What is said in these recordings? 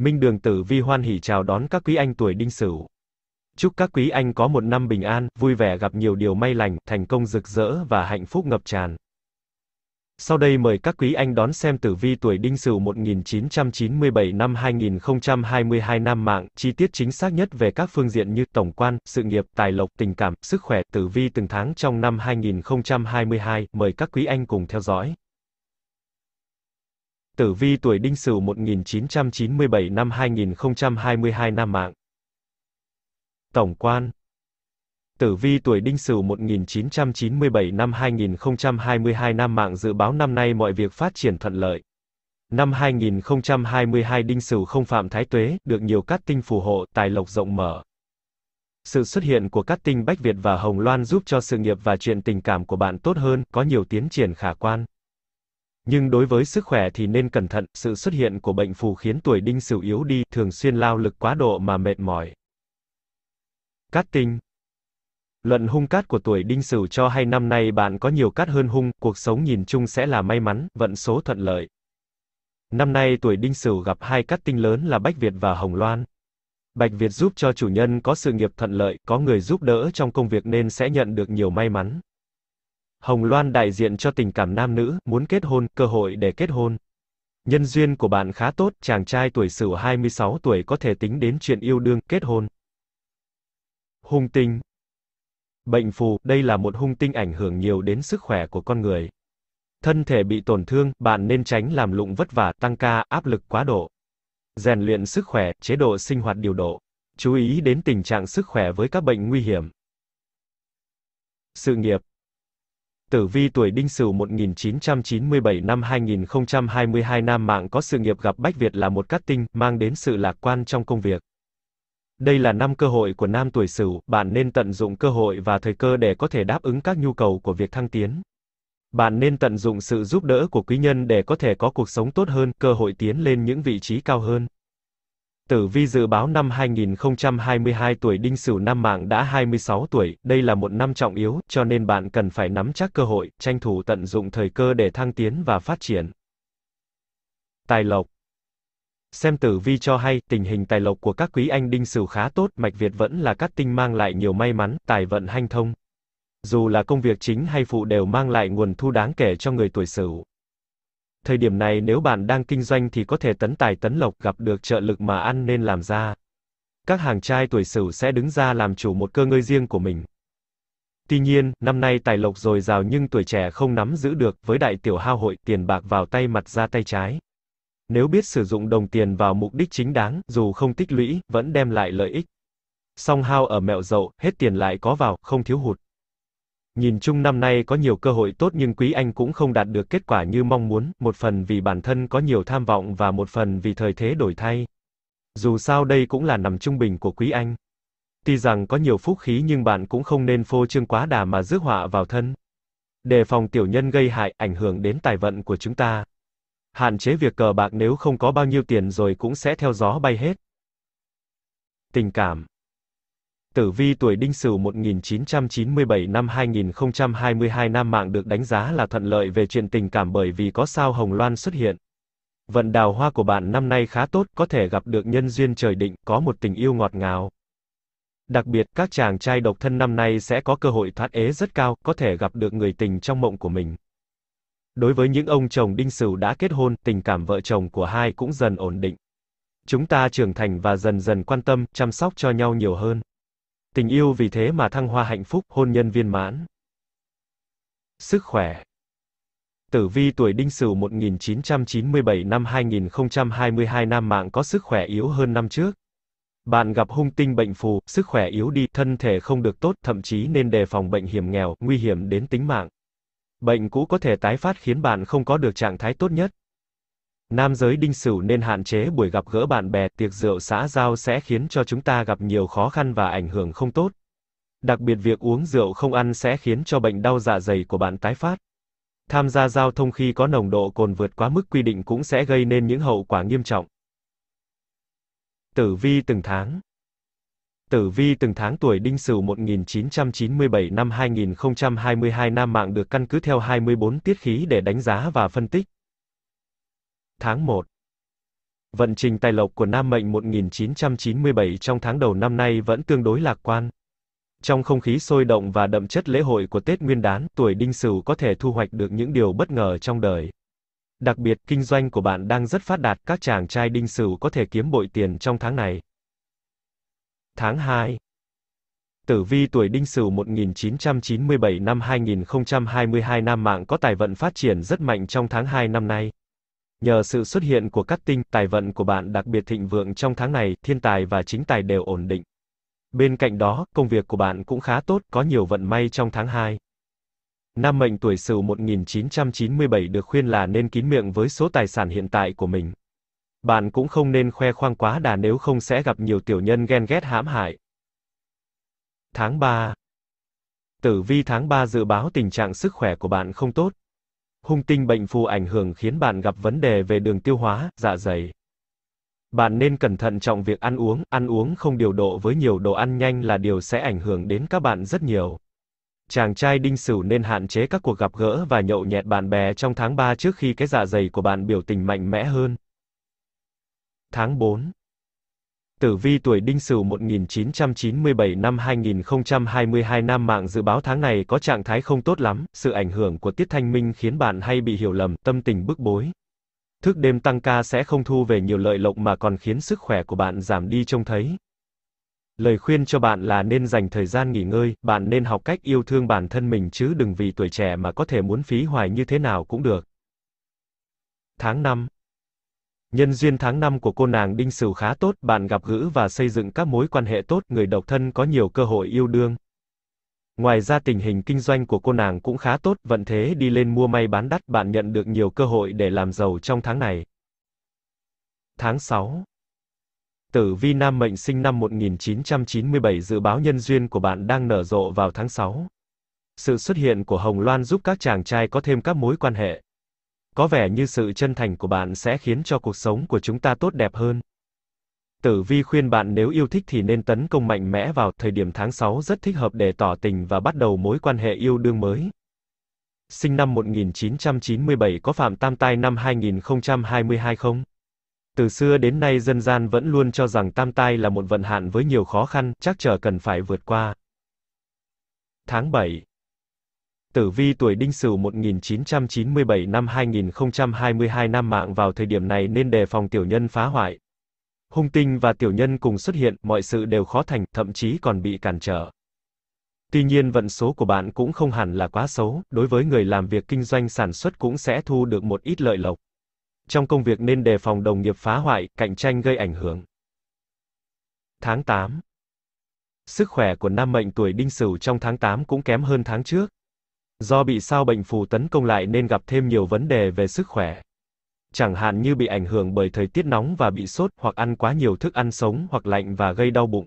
Minh Đường Tử Vi hoan hỉ chào đón các quý anh tuổi Đinh Sửu. Chúc các quý anh có một năm bình an, vui vẻ gặp nhiều điều may lành, thành công rực rỡ và hạnh phúc ngập tràn. Sau đây mời các quý anh đón xem tử vi tuổi Đinh Sửu 1997 năm 2022 năm mạng, chi tiết chính xác nhất về các phương diện như tổng quan, sự nghiệp, tài lộc, tình cảm, sức khỏe, tử vi từng tháng trong năm 2022, mời các quý anh cùng theo dõi. Tử vi tuổi Đinh Sửu 1997 năm 2022 năm mạng. Tổng quan Tử vi tuổi Đinh Sửu 1997 năm 2022 năm mạng dự báo năm nay mọi việc phát triển thuận lợi. Năm 2022 Đinh Sửu không phạm thái tuế, được nhiều cát tinh phù hộ, tài lộc rộng mở. Sự xuất hiện của cát tinh Bách Việt và Hồng Loan giúp cho sự nghiệp và chuyện tình cảm của bạn tốt hơn, có nhiều tiến triển khả quan. Nhưng đối với sức khỏe thì nên cẩn thận, sự xuất hiện của bệnh phù khiến tuổi đinh sửu yếu đi, thường xuyên lao lực quá độ mà mệt mỏi. Cát tinh Luận hung cát của tuổi đinh sửu cho hay năm nay bạn có nhiều cát hơn hung, cuộc sống nhìn chung sẽ là may mắn, vận số thuận lợi. Năm nay tuổi đinh sửu gặp hai cát tinh lớn là Bách Việt và Hồng Loan. Bạch Việt giúp cho chủ nhân có sự nghiệp thuận lợi, có người giúp đỡ trong công việc nên sẽ nhận được nhiều may mắn. Hồng Loan đại diện cho tình cảm nam nữ, muốn kết hôn, cơ hội để kết hôn. Nhân duyên của bạn khá tốt, chàng trai tuổi Sửu 26 tuổi có thể tính đến chuyện yêu đương, kết hôn. Hung tinh Bệnh phù, đây là một hung tinh ảnh hưởng nhiều đến sức khỏe của con người. Thân thể bị tổn thương, bạn nên tránh làm lụng vất vả, tăng ca, áp lực quá độ. Rèn luyện sức khỏe, chế độ sinh hoạt điều độ. Chú ý đến tình trạng sức khỏe với các bệnh nguy hiểm. Sự nghiệp Tử vi tuổi Đinh Sửu 1997 năm 2022 nam mạng có sự nghiệp gặp Bách Việt là một cát tinh, mang đến sự lạc quan trong công việc. Đây là năm cơ hội của nam tuổi Sửu, bạn nên tận dụng cơ hội và thời cơ để có thể đáp ứng các nhu cầu của việc thăng tiến. Bạn nên tận dụng sự giúp đỡ của quý nhân để có thể có cuộc sống tốt hơn, cơ hội tiến lên những vị trí cao hơn. Tử vi dự báo năm 2022 tuổi Đinh Sửu năm mạng đã 26 tuổi, đây là một năm trọng yếu, cho nên bạn cần phải nắm chắc cơ hội, tranh thủ tận dụng thời cơ để thăng tiến và phát triển. Tài lộc Xem tử vi cho hay, tình hình tài lộc của các quý anh Đinh Sửu khá tốt, mạch Việt vẫn là các tinh mang lại nhiều may mắn, tài vận hanh thông. Dù là công việc chính hay phụ đều mang lại nguồn thu đáng kể cho người tuổi Sửu. Thời điểm này nếu bạn đang kinh doanh thì có thể tấn tài tấn lộc gặp được trợ lực mà ăn nên làm ra. Các hàng trai tuổi Sửu sẽ đứng ra làm chủ một cơ ngơi riêng của mình. Tuy nhiên, năm nay tài lộc dồi dào nhưng tuổi trẻ không nắm giữ được với đại tiểu hao hội tiền bạc vào tay mặt ra tay trái. Nếu biết sử dụng đồng tiền vào mục đích chính đáng, dù không tích lũy, vẫn đem lại lợi ích. Song hao ở mẹo dậu, hết tiền lại có vào, không thiếu hụt. Nhìn chung năm nay có nhiều cơ hội tốt nhưng Quý Anh cũng không đạt được kết quả như mong muốn, một phần vì bản thân có nhiều tham vọng và một phần vì thời thế đổi thay. Dù sao đây cũng là nằm trung bình của Quý Anh. Tuy rằng có nhiều phúc khí nhưng bạn cũng không nên phô trương quá đà mà rước họa vào thân. Đề phòng tiểu nhân gây hại, ảnh hưởng đến tài vận của chúng ta. Hạn chế việc cờ bạc nếu không có bao nhiêu tiền rồi cũng sẽ theo gió bay hết. Tình cảm Tử vi tuổi Đinh Sửu 1997 năm 2022 nam mạng được đánh giá là thuận lợi về chuyện tình cảm bởi vì có sao hồng loan xuất hiện. Vận đào hoa của bạn năm nay khá tốt, có thể gặp được nhân duyên trời định, có một tình yêu ngọt ngào. Đặc biệt, các chàng trai độc thân năm nay sẽ có cơ hội thoát ế rất cao, có thể gặp được người tình trong mộng của mình. Đối với những ông chồng đinh sửu đã kết hôn, tình cảm vợ chồng của hai cũng dần ổn định. Chúng ta trưởng thành và dần dần quan tâm, chăm sóc cho nhau nhiều hơn. Tình yêu vì thế mà thăng hoa hạnh phúc, hôn nhân viên mãn. Sức khỏe Tử vi tuổi Đinh Sửu 1997 năm 2022 nam mạng có sức khỏe yếu hơn năm trước. Bạn gặp hung tinh bệnh phù, sức khỏe yếu đi, thân thể không được tốt, thậm chí nên đề phòng bệnh hiểm nghèo, nguy hiểm đến tính mạng. Bệnh cũ có thể tái phát khiến bạn không có được trạng thái tốt nhất. Nam giới đinh sửu nên hạn chế buổi gặp gỡ bạn bè, tiệc rượu xã giao sẽ khiến cho chúng ta gặp nhiều khó khăn và ảnh hưởng không tốt. Đặc biệt việc uống rượu không ăn sẽ khiến cho bệnh đau dạ dày của bạn tái phát. Tham gia giao thông khi có nồng độ cồn vượt quá mức quy định cũng sẽ gây nên những hậu quả nghiêm trọng. Tử vi từng tháng Tử vi từng tháng tuổi Đinh Sửu 1997 năm 2022 Nam mạng được căn cứ theo 24 tiết khí để đánh giá và phân tích tháng 1. Vận trình tài lộc của Nam Mệnh 1997 trong tháng đầu năm nay vẫn tương đối lạc quan. Trong không khí sôi động và đậm chất lễ hội của Tết Nguyên đán, tuổi Đinh Sửu có thể thu hoạch được những điều bất ngờ trong đời. Đặc biệt, kinh doanh của bạn đang rất phát đạt, các chàng trai Đinh Sửu có thể kiếm bội tiền trong tháng này. Tháng 2 Tử vi tuổi Đinh Sửu 1997 năm 2022 nam mạng có tài vận phát triển rất mạnh trong tháng 2 năm nay. Nhờ sự xuất hiện của các tinh, tài vận của bạn đặc biệt thịnh vượng trong tháng này, thiên tài và chính tài đều ổn định. Bên cạnh đó, công việc của bạn cũng khá tốt, có nhiều vận may trong tháng 2. năm mệnh tuổi Sửu 1997 được khuyên là nên kín miệng với số tài sản hiện tại của mình. Bạn cũng không nên khoe khoang quá đà nếu không sẽ gặp nhiều tiểu nhân ghen ghét hãm hại. Tháng 3 Tử vi tháng 3 dự báo tình trạng sức khỏe của bạn không tốt, hung tinh bệnh phù ảnh hưởng khiến bạn gặp vấn đề về đường tiêu hóa, dạ dày. Bạn nên cẩn thận trọng việc ăn uống, ăn uống không điều độ với nhiều đồ ăn nhanh là điều sẽ ảnh hưởng đến các bạn rất nhiều. Chàng trai đinh sửu nên hạn chế các cuộc gặp gỡ và nhậu nhẹt bạn bè trong tháng 3 trước khi cái dạ dày của bạn biểu tình mạnh mẽ hơn. Tháng 4 Tử vi tuổi Đinh Sửu 1997 năm 2022 Nam mạng dự báo tháng này có trạng thái không tốt lắm, sự ảnh hưởng của tiết thanh minh khiến bạn hay bị hiểu lầm, tâm tình bức bối. Thức đêm tăng ca sẽ không thu về nhiều lợi lộc mà còn khiến sức khỏe của bạn giảm đi trông thấy. Lời khuyên cho bạn là nên dành thời gian nghỉ ngơi, bạn nên học cách yêu thương bản thân mình chứ đừng vì tuổi trẻ mà có thể muốn phí hoài như thế nào cũng được. Tháng 5 Nhân duyên tháng năm của cô nàng Đinh Sửu khá tốt, bạn gặp gỡ và xây dựng các mối quan hệ tốt, người độc thân có nhiều cơ hội yêu đương. Ngoài ra tình hình kinh doanh của cô nàng cũng khá tốt, vận thế đi lên mua may bán đắt, bạn nhận được nhiều cơ hội để làm giàu trong tháng này. Tháng 6 Tử vi nam mệnh sinh năm 1997 dự báo nhân duyên của bạn đang nở rộ vào tháng 6. Sự xuất hiện của Hồng Loan giúp các chàng trai có thêm các mối quan hệ. Có vẻ như sự chân thành của bạn sẽ khiến cho cuộc sống của chúng ta tốt đẹp hơn. Tử Vi khuyên bạn nếu yêu thích thì nên tấn công mạnh mẽ vào thời điểm tháng 6 rất thích hợp để tỏ tình và bắt đầu mối quan hệ yêu đương mới. Sinh năm 1997 có phạm tam tai năm 2022 không? Từ xưa đến nay dân gian vẫn luôn cho rằng tam tai là một vận hạn với nhiều khó khăn, chắc chờ cần phải vượt qua. Tháng 7 Tử vi tuổi Đinh Sửu 1997 năm 2022 năm mạng vào thời điểm này nên đề phòng tiểu nhân phá hoại. Hung tinh và tiểu nhân cùng xuất hiện, mọi sự đều khó thành, thậm chí còn bị cản trở. Tuy nhiên vận số của bạn cũng không hẳn là quá xấu, đối với người làm việc kinh doanh sản xuất cũng sẽ thu được một ít lợi lộc. Trong công việc nên đề phòng đồng nghiệp phá hoại, cạnh tranh gây ảnh hưởng. Tháng 8 Sức khỏe của nam mệnh tuổi đinh sửu trong tháng 8 cũng kém hơn tháng trước. Do bị sao bệnh phù tấn công lại nên gặp thêm nhiều vấn đề về sức khỏe. Chẳng hạn như bị ảnh hưởng bởi thời tiết nóng và bị sốt, hoặc ăn quá nhiều thức ăn sống hoặc lạnh và gây đau bụng.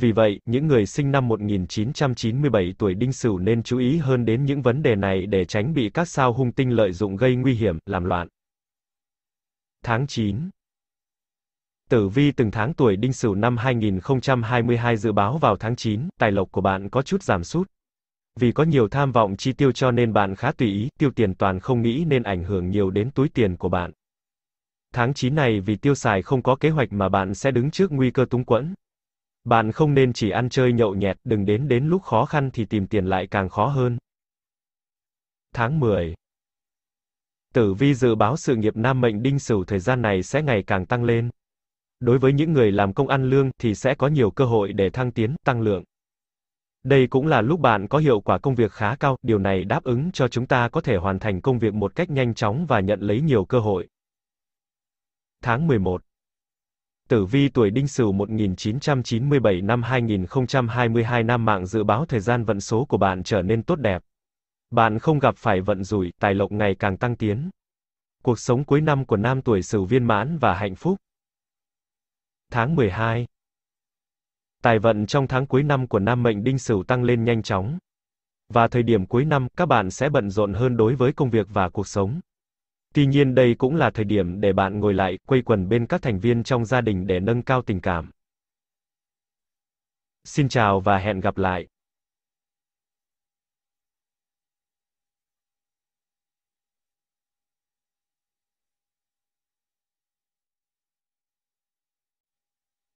Vì vậy, những người sinh năm 1997 tuổi đinh sửu nên chú ý hơn đến những vấn đề này để tránh bị các sao hung tinh lợi dụng gây nguy hiểm, làm loạn. Tháng 9 Tử vi từng tháng tuổi đinh sửu năm 2022 dự báo vào tháng 9, tài lộc của bạn có chút giảm sút. Vì có nhiều tham vọng chi tiêu cho nên bạn khá tùy ý, tiêu tiền toàn không nghĩ nên ảnh hưởng nhiều đến túi tiền của bạn. Tháng 9 này vì tiêu xài không có kế hoạch mà bạn sẽ đứng trước nguy cơ túng quẫn. Bạn không nên chỉ ăn chơi nhậu nhẹt, đừng đến đến lúc khó khăn thì tìm tiền lại càng khó hơn. Tháng 10 Tử vi dự báo sự nghiệp nam mệnh đinh sửu thời gian này sẽ ngày càng tăng lên. Đối với những người làm công ăn lương thì sẽ có nhiều cơ hội để thăng tiến, tăng lượng. Đây cũng là lúc bạn có hiệu quả công việc khá cao, điều này đáp ứng cho chúng ta có thể hoàn thành công việc một cách nhanh chóng và nhận lấy nhiều cơ hội. Tháng 11 Tử vi tuổi Đinh Sửu 1997 năm 2022 năm mạng dự báo thời gian vận số của bạn trở nên tốt đẹp. Bạn không gặp phải vận rủi, tài lộc ngày càng tăng tiến. Cuộc sống cuối năm của nam tuổi Sửu viên mãn và hạnh phúc. Tháng 12 Tài vận trong tháng cuối năm của nam mệnh đinh sửu tăng lên nhanh chóng. Và thời điểm cuối năm, các bạn sẽ bận rộn hơn đối với công việc và cuộc sống. Tuy nhiên đây cũng là thời điểm để bạn ngồi lại, quây quần bên các thành viên trong gia đình để nâng cao tình cảm. Xin chào và hẹn gặp lại.